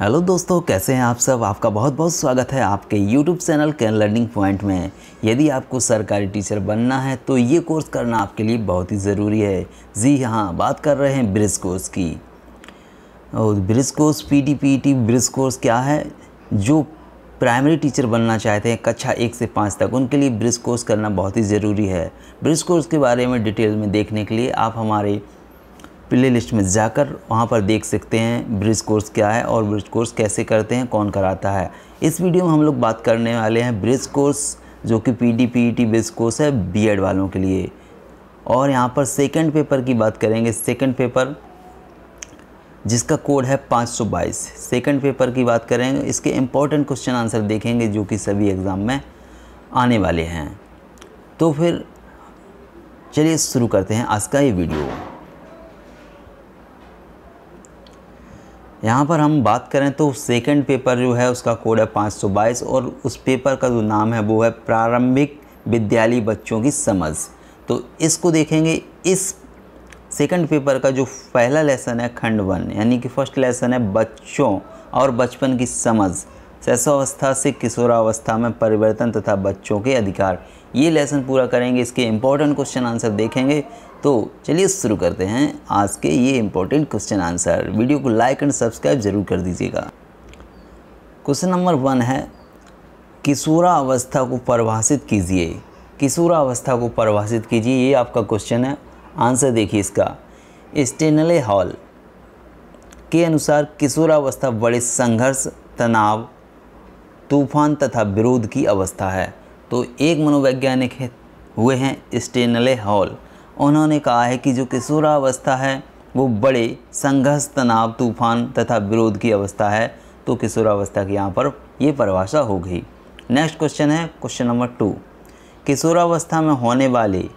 hello दोस्तों कैसे हैं आप सब आपका बहुत बहुत स्वागत है आपके YouTube channel can learning point में यदि आपको सरकारी टीचर बनना है तो ये कोर्स करना आपके लिए बहुत ही ज़रूरी है जी हाँ बात कर रहे हैं ब्रिज कोर्स की और bridge course P T P T bridge course क्या है जो प्राइमरी टीचर बनना चाहते हैं कक्षा एक से पाँच तक उनके लिए ब्रिज कोर्स करना बहुत ही ज़रूरी है ब्रिज कोर्स के बारे में डिटेल में देखने के लिए आप हमारे प्ले लिस्ट में जाकर वहाँ पर देख सकते हैं ब्रिज कोर्स क्या है और ब्रिज कोर्स कैसे करते हैं कौन कराता है इस वीडियो में हम लोग बात करने वाले हैं ब्रिज कोर्स जो कि P D P T bridge course है बी एड वालों के लिए और यहाँ पर सेकंड पेपर की बात करेंगे सेकंड पेपर जिसका कोड है 522 सेकेंड पेपर की बात करेंगे इसके इम्पॉर्टेंट क्वेश्चन आंसर देखेंगे जो कि सभी एग्ज़ाम में आने वाले हैं तो फिर चलिए शुरू करते हैं आज का ये वीडियो यहाँ पर हम बात करें तो सेकंड पेपर जो है उसका कोड है 522 और उस पेपर का जो नाम है वो है प्रारंभिक विद्यालय बच्चों की समझ तो इसको देखेंगे इस सेकंड पेपर का जो पहला लेसन है खंड वन यानी कि फर्स्ट लेसन है बच्चों और बचपन की समझ शैशवावस्था से किशोरावस्था में परिवर्तन तथा बच्चों के अधिकार ये लेसन पूरा करेंगे इसके इम्पोर्टेंट क्वेश्चन आंसर देखेंगे तो चलिए शुरू करते हैं आज के ये इम्पोर्टेंट क्वेश्चन आंसर वीडियो को लाइक एंड सब्सक्राइब ज़रूर कर दीजिएगा क्वेश्चन नंबर वन है अवस्था को परिभाषित कीजिए अवस्था को परिभाषित कीजिए ये आपका क्वेश्चन है आंसर देखिए इसका स्टेनले हॉल के अनुसार किशोरावस्था बड़े संघर्ष तनाव तूफान तथा विरोध की अवस्था है तो एक मनोवैज्ञानिक है हुए हैं स्टेनले हॉल उन्होंने कहा है कि जो किशोरावस्था है वो बड़े संघर्ष तनाव तूफान तथा विरोध की अवस्था है तो किशोरावस्था की यहाँ पर ये परिभाषा हो गई नेक्स्ट क्वेश्चन है क्वेश्चन नंबर टू किशोरावस्था में होने वाले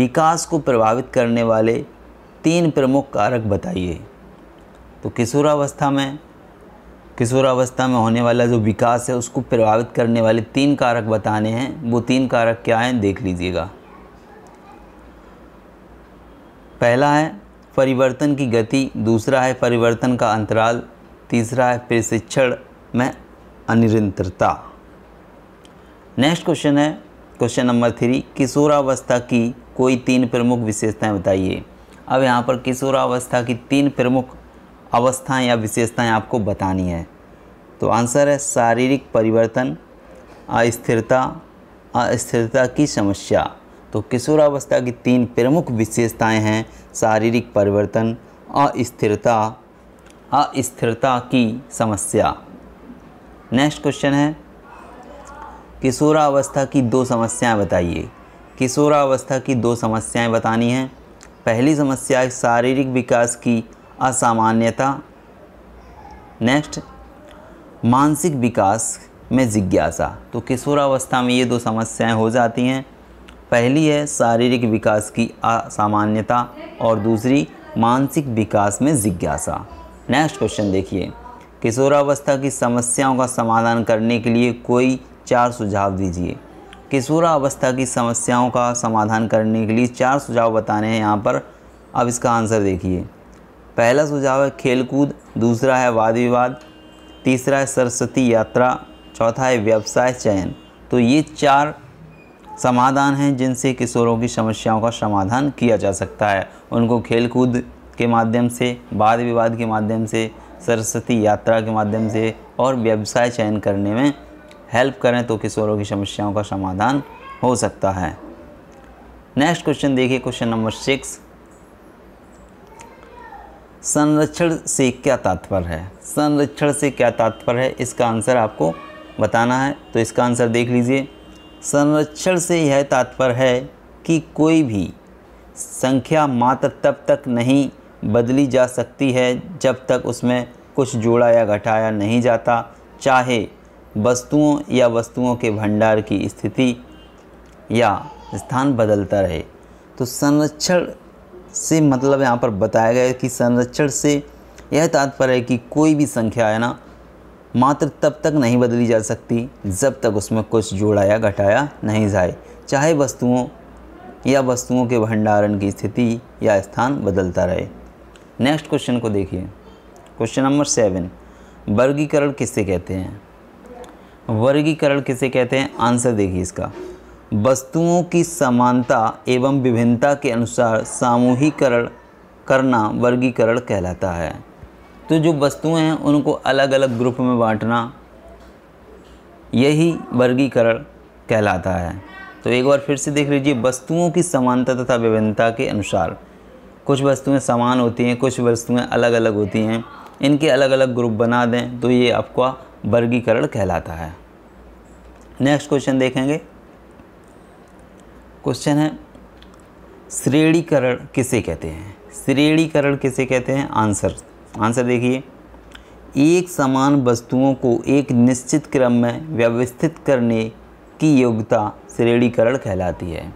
विकास को प्रभावित करने वाले तीन प्रमुख कारक बताइए तो किशोरावस्था में किशोरावस्था में होने वाला जो विकास है उसको प्रभावित करने वाले तीन कारक बताने हैं वो तीन कारक क्या हैं देख लीजिएगा पहला है परिवर्तन की गति दूसरा है परिवर्तन का अंतराल तीसरा है प्रशिक्षण में अनिरंतरता नेक्स्ट क्वेश्चन है क्वेश्चन नंबर थ्री किशोरावस्था की कोई तीन प्रमुख विशेषताएं बताइए अब यहाँ पर किशोरावस्था की तीन प्रमुख अवस्थाएं या विशेषताएं आपको बतानी है तो आंसर है शारीरिक परिवर्तन अस्थिरता अस्थिरता की समस्या तो किशोरावस्था की तीन प्रमुख विशेषताएं हैं शारीरिक परिवर्तन अस्थिरता अस्थिरता की समस्या नेक्स्ट क्वेश्चन है किशोरावस्था की दो समस्याएं बताइए किशोरावस्था की दो समस्याएं बतानी हैं पहली समस्या है शारीरिक विकास की असामान्यता नेक्स्ट मानसिक विकास में जिज्ञासा तो किशोरावस्था में ये दो समस्याएं हो जाती हैं पहली है शारीरिक विकास की असामान्यता और दूसरी मानसिक विकास में जिज्ञासा नेक्स्ट क्वेश्चन देखिए किशोरावस्था की समस्याओं का समाधान करने के लिए कोई चार सुझाव दीजिए किशोरावस्था की समस्याओं का समाधान करने के लिए चार सुझाव बताने हैं यहाँ पर अब इसका आंसर देखिए पहला सुझाव है खेलकूद दूसरा है वाद विवाद तीसरा है सरस्वती यात्रा चौथा है व्यवसाय चयन तो ये चार समाधान हैं जिनसे किशोरों की समस्याओं का समाधान किया जा सकता है उनको खेलकूद के माध्यम से वाद विवाद के माध्यम से सरस्वती यात्रा के माध्यम से और व्यवसाय चयन करने में हेल्प करें तो किशोरों की समस्याओं का समाधान हो सकता है नेक्स्ट क्वेश्चन देखिए क्वेश्चन नंबर सिक्स संरक्षण से क्या तात्पर्य है संरक्षण से क्या तात्पर्य है इसका आंसर आपको बताना है तो इसका आंसर देख लीजिए संरक्षण से यह तात्पर्य है कि कोई भी संख्या मात्र तब तक नहीं बदली जा सकती है जब तक उसमें कुछ जोड़ा या घटाया नहीं जाता चाहे वस्तुओं या वस्तुओं के भंडार की स्थिति या स्थान बदलता रहे तो संरक्षण से मतलब यहाँ पर बताया गया कि संरक्षण से यह तात्पर्य है कि कोई भी संख्या है ना मात्र तब तक नहीं बदली जा सकती जब तक उसमें कुछ जोड़ाया घटाया नहीं जाए चाहे वस्तुओं या वस्तुओं के भंडारण की स्थिति या स्थान बदलता रहे नेक्स्ट क्वेश्चन को देखिए क्वेश्चन नंबर सेवन वर्गीकरण किसे कहते हैं वर्गीकरण किसे कहते हैं आंसर देखिए इसका वस्तुओं की समानता एवं विभिन्नता के अनुसार सामूहिकरण करना वर्गीकरण कहलाता है तो जो वस्तुएं हैं उनको अलग अलग ग्रुप में बांटना यही वर्गीकरण कहलाता है तो एक बार फिर से देख लीजिए वस्तुओं की समानता तथा विभिन्नता के अनुसार कुछ वस्तुएं समान होती हैं कुछ वस्तुएं अलग अलग होती हैं इनके अलग अलग ग्रुप बना दें तो ये आपका वर्गीकरण कहलाता है नेक्स्ट क्वेश्चन देखेंगे क्वेश्चन है श्रेणीकरण किसे कहते हैं श्रेणीकरण किसे कहते हैं आंसर आंसर देखिए एक समान वस्तुओं को एक निश्चित क्रम में व्यवस्थित करने की योग्यता श्रेणीकरण कहलाती है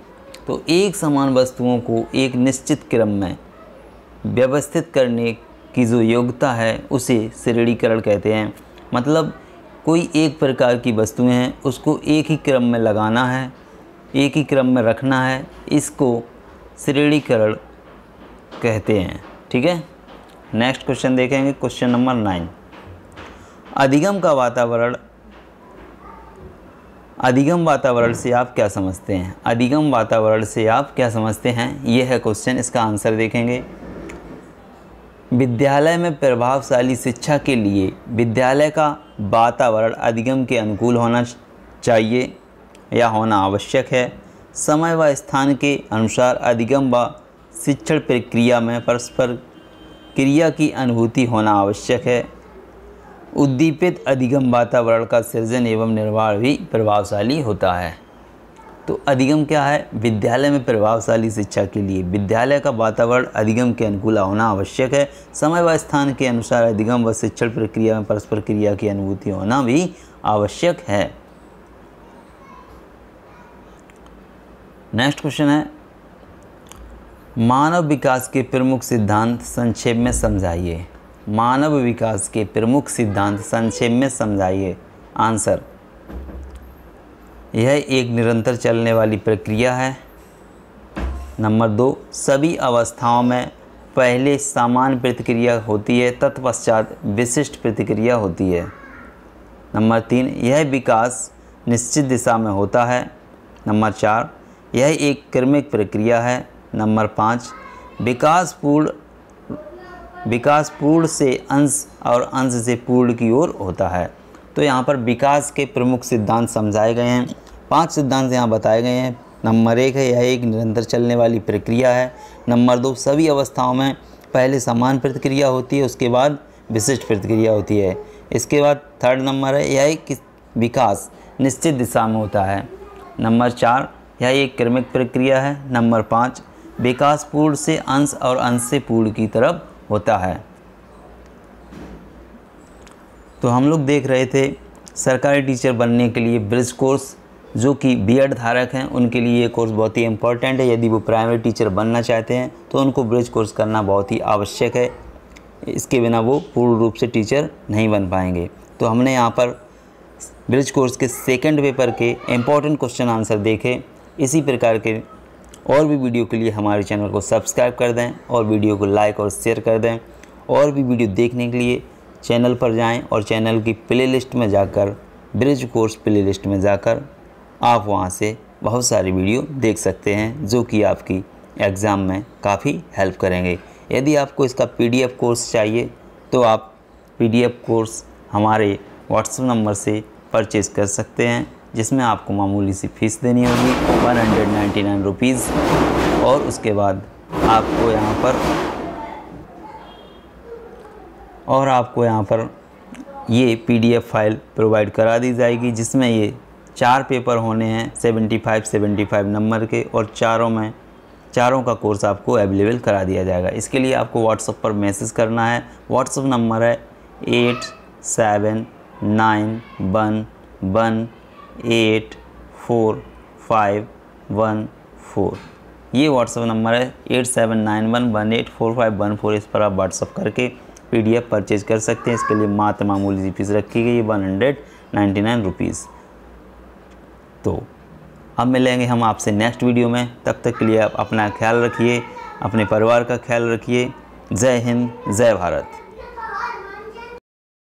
तो एक समान वस्तुओं को एक निश्चित क्रम में व्यवस्थित करने की जो योग्यता है उसे श्रेणीकरण कहते हैं मतलब कोई एक प्रकार की वस्तुएं हैं उसको एक ही क्रम में लगाना है एक ही क्रम में रखना है इसको श्रेणीकरण कहते हैं ठीक है नेक्स्ट क्वेश्चन देखेंगे क्वेश्चन नंबर नाइन अधिगम का वातावरण अधिगम वातावरण से आप क्या समझते हैं अधिगम वातावरण से आप क्या समझते हैं यह है क्वेश्चन इसका आंसर देखेंगे विद्यालय में प्रभावशाली शिक्षा के लिए विद्यालय का वातावरण अधिगम के अनुकूल होना चाहिए या होना आवश्यक है समय व स्थान के अनुसार अधिगम व शिक्षण प्रक्रिया में परस्पर क्रिया की अनुभूति होना आवश्यक है उद्दीपित अधिगम वातावरण का सृजन एवं निर्माण भी प्रभावशाली होता है तो अधिगम क्या है विद्यालय में प्रभावशाली शिक्षा के लिए विद्यालय का वातावरण अधिगम के अनुकूल होना आवश्यक है समय व स्थान के अनुसार अधिगम व शिक्षण प्रक्रिया में परस्पर क्रिया की अनुभूति होना भी आवश्यक है नेक्स्ट क्वेश्चन है मानव विकास के प्रमुख सिद्धांत संक्षेप में समझाइए मानव विकास के प्रमुख सिद्धांत संक्षेप में समझाइए आंसर यह एक निरंतर चलने वाली प्रक्रिया है नंबर दो सभी अवस्थाओं में पहले सामान्य प्रतिक्रिया होती है तत्पश्चात विशिष्ट प्रतिक्रिया होती है नंबर तीन यह विकास निश्चित दिशा में होता है नंबर चार यह एक क्रमिक प्रक्रिया है नंबर पाँच विकासपूर्ण विकासपूर्ण से अंश और अंश से पूर्ण की ओर होता है तो यहाँ पर विकास के प्रमुख सिद्धांत समझाए गए हैं पांच सिद्धांत यहाँ बताए गए हैं नंबर एक है यह एक निरंतर चलने वाली प्रक्रिया है नंबर दो सभी अवस्थाओं में पहले समान प्रतिक्रिया होती है उसके बाद विशिष्ट प्रतिक्रिया होती है इसके बाद थर्ड नंबर है यह एक विकास निश्चित दिशा में होता है नंबर चार यह एक क्रमिक प्रक्रिया है नंबर पाँच विकास पूर्ण से अंश और अंश से पूर्ण की तरफ होता है तो हम लोग देख रहे थे सरकारी टीचर बनने के लिए ब्रिज कोर्स जो कि बीएड धारक हैं उनके लिए ये कोर्स बहुत ही इम्पॉर्टेंट है यदि वो प्राइमरी टीचर बनना चाहते हैं तो उनको ब्रिज कोर्स करना बहुत ही आवश्यक है इसके बिना वो पूर्ण रूप से टीचर नहीं बन पाएंगे तो हमने यहाँ पर ब्रिज कोर्स के सेकेंड पेपर के इम्पॉर्टेंट क्वेश्चन आंसर देखे इसी प्रकार के और भी वीडियो के लिए हमारे चैनल को सब्सक्राइब कर दें और वीडियो को लाइक और शेयर कर दें और भी वीडियो देखने के लिए चैनल पर जाएं और चैनल की प्लेलिस्ट में जाकर ब्रिज कोर्स प्लेलिस्ट में जाकर आप वहाँ से बहुत सारी वीडियो देख सकते हैं जो कि आपकी एग्ज़ाम में काफ़ी हेल्प करेंगे यदि आपको इसका पी कोर्स चाहिए तो आप पी कोर्स हमारे व्हाट्सएप नंबर से परचेज़ कर सकते हैं जिसमें आपको मामूली सी फ़ीस देनी होगी one hundred ninety nine rupees और उसके बाद आपको यहाँ पर और आपको यहाँ पर ये पीडीएफ फाइल प्रोवाइड करा दी जाएगी जिसमें ये चार पेपर होने हैं seventy five seventy five number के और चारों में चारों का कोर्स आपको अवेलेबल करा दिया जाएगा इसके लिए आपको व्हाट्सअप पर मैसेज करना है व्हाट्सअप नंबर है eight seven nine one one eight four five one four ये व्हाट्सअप नंबर है eight seven nine one one eight four five one four इस पर आप व्हाट्सअप करके पीडीएफ परचेज कर सकते हैं इसके लिए मात्र मामूली जी फीस रखी गई है one hundred ninety nine rupees तो अब मिलेंगे हम आपसे नेक्स्ट वीडियो में तब तक के लिए आप अपना ख्याल रखिए अपने परिवार का ख्याल रखिए जय हिंद जय भारत